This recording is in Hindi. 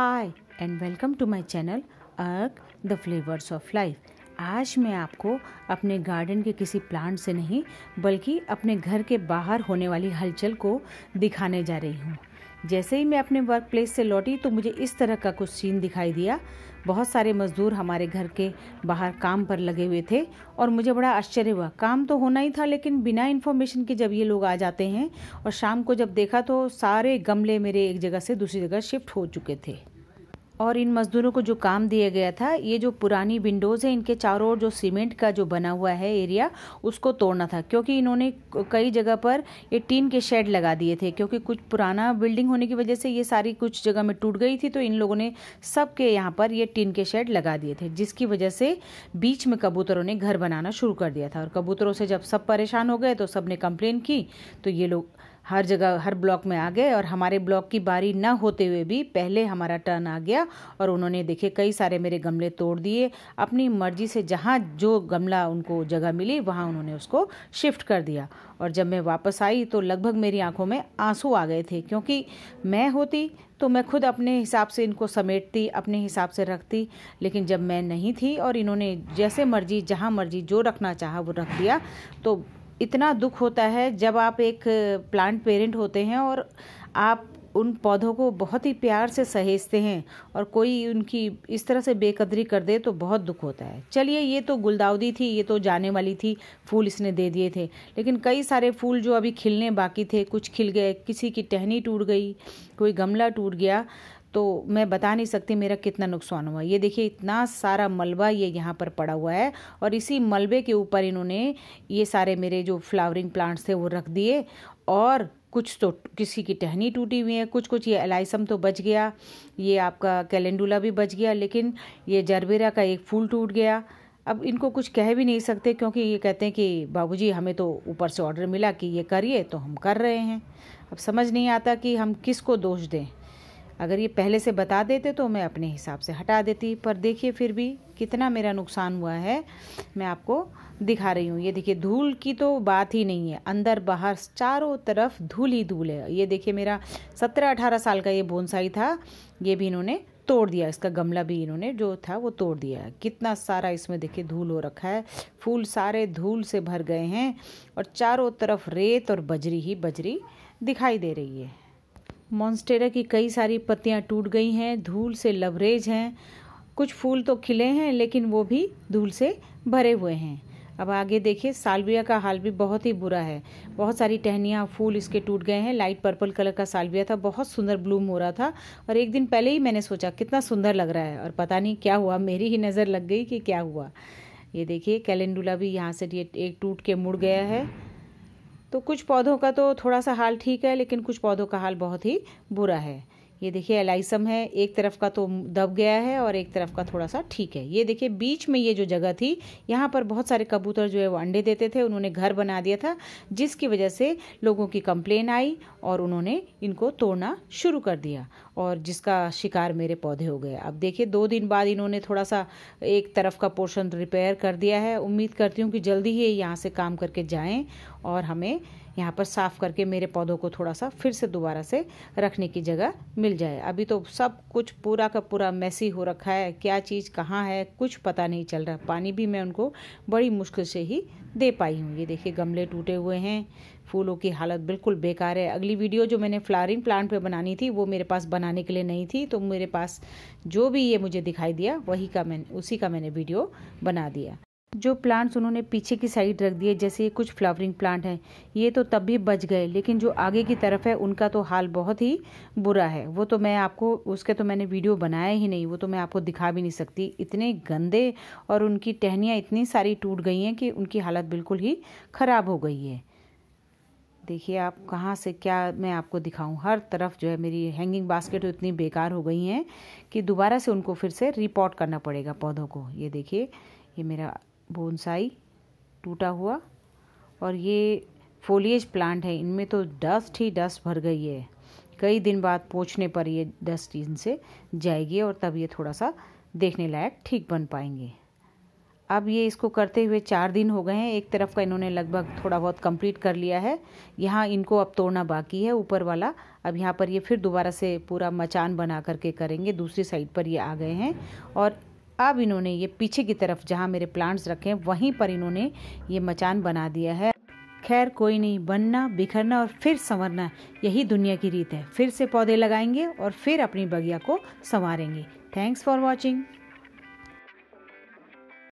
hi and welcome to my channel अर्क द फ्लेवर्स ऑफ लाइफ आज मैं आपको अपने गार्डन के किसी प्लांट से नहीं बल्कि अपने घर के बाहर होने वाली हलचल को दिखाने जा रही हूँ जैसे ही मैं अपने वर्क प्लेस से लौटी तो मुझे इस तरह का कुछ सीन दिखाई दिया बहुत सारे मज़दूर हमारे घर के बाहर काम पर लगे हुए थे और मुझे बड़ा आश्चर्य हुआ काम तो होना ही था लेकिन बिना इन्फॉर्मेशन के जब ये लोग आ जाते हैं और शाम को जब देखा तो सारे गमले मेरे एक जगह से दूसरी जगह शिफ्ट हो चुके थे और इन मज़दूरों को जो काम दिया गया था ये जो पुरानी विंडोज़ है इनके चारों ओर जो सीमेंट का जो बना हुआ है एरिया उसको तोड़ना था क्योंकि इन्होंने कई जगह पर ये टीन के शेड लगा दिए थे क्योंकि कुछ पुराना बिल्डिंग होने की वजह से ये सारी कुछ जगह में टूट गई थी तो इन लोगों ने सब के यहाँ पर ये टीन के शेड लगा दिए थे जिसकी वजह से बीच में कबूतरों ने घर बनाना शुरू कर दिया था और कबूतरों से जब सब परेशान हो गए तो सब ने कंप्लेन की तो ये लोग हर जगह हर ब्लॉक में आ गए और हमारे ब्लॉक की बारी ना होते हुए भी पहले हमारा टर्न आ गया और उन्होंने देखे कई सारे मेरे गमले तोड़ दिए अपनी मर्जी से जहाँ जो गमला उनको जगह मिली वहाँ उन्होंने उसको शिफ्ट कर दिया और जब मैं वापस आई तो लगभग मेरी आंखों में आंसू आ गए थे क्योंकि मैं होती तो मैं खुद अपने हिसाब से इनको समेटती अपने हिसाब से रखती लेकिन जब मैं नहीं थी और इन्होंने जैसे मर्जी जहाँ मर्जी जो रखना चाहा वो रख दिया तो इतना दुख होता है जब आप एक प्लांट पेरेंट होते हैं और आप उन पौधों को बहुत ही प्यार से सहेजते हैं और कोई उनकी इस तरह से बेकदरी कर दे तो बहुत दुख होता है चलिए ये तो गुलदाउदी थी ये तो जाने वाली थी फूल इसने दे दिए थे लेकिन कई सारे फूल जो अभी खिलने बाकी थे कुछ खिल गए किसी की टहनी टूट गई कोई गमला टूट गया तो मैं बता नहीं सकती मेरा कितना नुकसान हुआ ये देखिए इतना सारा मलबा ये यहाँ पर पड़ा हुआ है और इसी मलबे के ऊपर इन्होंने ये सारे मेरे जो फ्लावरिंग प्लांट्स थे वो रख दिए और कुछ तो किसी की टहनी टूटी हुई है कुछ कुछ ये एलाइसम तो बच गया ये आपका कैलेंडुला भी बच गया लेकिन ये जरबेरा का एक फूल टूट गया अब इनको कुछ कह भी नहीं सकते क्योंकि ये कहते हैं कि बाबूजी हमें तो ऊपर से ऑर्डर मिला कि ये करिए तो हम कर रहे हैं अब समझ नहीं आता कि हम किस को दोष दें अगर ये पहले से बता देते तो मैं अपने हिसाब से हटा देती पर देखिए फिर भी कितना मेरा नुकसान हुआ है मैं आपको दिखा रही हूँ ये देखिए धूल की तो बात ही नहीं है अंदर बाहर चारों तरफ धूल ही धूल है ये देखिए मेरा सत्रह अठारह साल का ये बोनसाई था ये भी इन्होंने तोड़ दिया इसका गमला भी इन्होंने जो था वो तोड़ दिया है कितना सारा इसमें देखिए धूल हो रखा है फूल सारे धूल से भर गए हैं और चारों तरफ रेत और बजरी ही बजरी दिखाई दे रही है मॉन्स्टेरा की कई सारी पत्तियां टूट गई हैं धूल से लवरेज हैं कुछ फूल तो खिले हैं लेकिन वो भी धूल से भरे हुए हैं अब आगे देखिए सालविया का हाल भी बहुत ही बुरा है बहुत सारी टहनियाँ फूल इसके टूट गए हैं लाइट पर्पल कलर का सालविया था बहुत सुंदर ब्लूम हो रहा था और एक दिन पहले ही मैंने सोचा कितना सुंदर लग रहा है और पता नहीं क्या हुआ मेरी ही नज़र लग गई कि क्या हुआ ये देखिए कैलेंडुला भी यहाँ से ये एक टूट के मुड़ गया है तो कुछ पौधों का तो थोड़ा सा हाल ठीक है लेकिन कुछ पौधों का हाल बहुत ही बुरा है ये देखिए एलाइसम है एक तरफ का तो दब गया है और एक तरफ का थोड़ा सा ठीक है ये देखिए बीच में ये जो जगह थी यहाँ पर बहुत सारे कबूतर जो है वो अंडे देते थे उन्होंने घर बना दिया था जिसकी वजह से लोगों की कंप्लेन आई और उन्होंने इनको तोड़ना शुरू कर दिया और जिसका शिकार मेरे पौधे हो गए अब देखिए दो दिन बाद इन्होंने थोड़ा सा एक तरफ का पोर्शन रिपेयर कर दिया है उम्मीद करती हूँ कि जल्दी ही यहाँ से काम करके जाएँ और हमें यहाँ पर साफ़ करके मेरे पौधों को थोड़ा सा फिर से दोबारा से रखने की जगह मिल जाए अभी तो सब कुछ पूरा का पूरा मैसी हो रखा है क्या चीज़ कहाँ है कुछ पता नहीं चल रहा पानी भी मैं उनको बड़ी मुश्किल से ही दे पाई हूँ ये देखिए गमले टूटे हुए हैं फूलों की हालत बिल्कुल बेकार है अगली वीडियो जो मैंने फ्लावरिंग प्लांट पे बनानी थी वो मेरे पास बनाने के लिए नहीं थी तो मेरे पास जो भी ये मुझे दिखाई दिया वही का मैंने उसी का मैंने वीडियो बना दिया जो प्लांट्स उन्होंने पीछे की साइड रख दिए जैसे ये कुछ फ्लावरिंग प्लांट हैं ये तो तब भी बच गए लेकिन जो आगे की तरफ है उनका तो हाल बहुत ही बुरा है वो तो मैं आपको उसके तो मैंने वीडियो बनाया ही नहीं वो तो मैं आपको दिखा भी नहीं सकती इतने गंदे और उनकी टहनियाँ इतनी सारी टूट गई हैं कि उनकी हालत बिल्कुल ही ख़राब हो गई है देखिए आप कहाँ से क्या मैं आपको दिखाऊँ हर तरफ जो है मेरी हैंगिंग बास्केट इतनी बेकार हो गई हैं कि दोबारा से उनको फिर से रिपोर्ट करना पड़ेगा पौधों को ये देखिए ये मेरा बोनसाई टूटा हुआ और ये फोलिएज प्लांट है इनमें तो डस्ट ही डस्ट भर गई है कई दिन बाद पहुँचने पर ये डस्ट इनसे जाएगी और तब ये थोड़ा सा देखने लायक ठीक बन पाएंगे अब ये इसको करते हुए चार दिन हो गए हैं एक तरफ का इन्होंने लगभग थोड़ा बहुत कंप्लीट कर लिया है यहाँ इनको अब तोड़ना बाकी है ऊपर वाला अब यहाँ पर ये फिर दोबारा से पूरा मचान बना करके करेंगे दूसरी साइड पर ये आ गए हैं और अब इन्होंने ये पीछे की तरफ जहाँ मेरे प्लांट्स रखे हैं वहीं पर इन्होंने ये मचान बना दिया है खैर कोई नहीं बनना बिखरना और फिर संवरना यही दुनिया की रीत है फिर से पौधे लगाएंगे और फिर अपनी बगिया को संवारेंगे थैंक्स फॉर वॉचिंग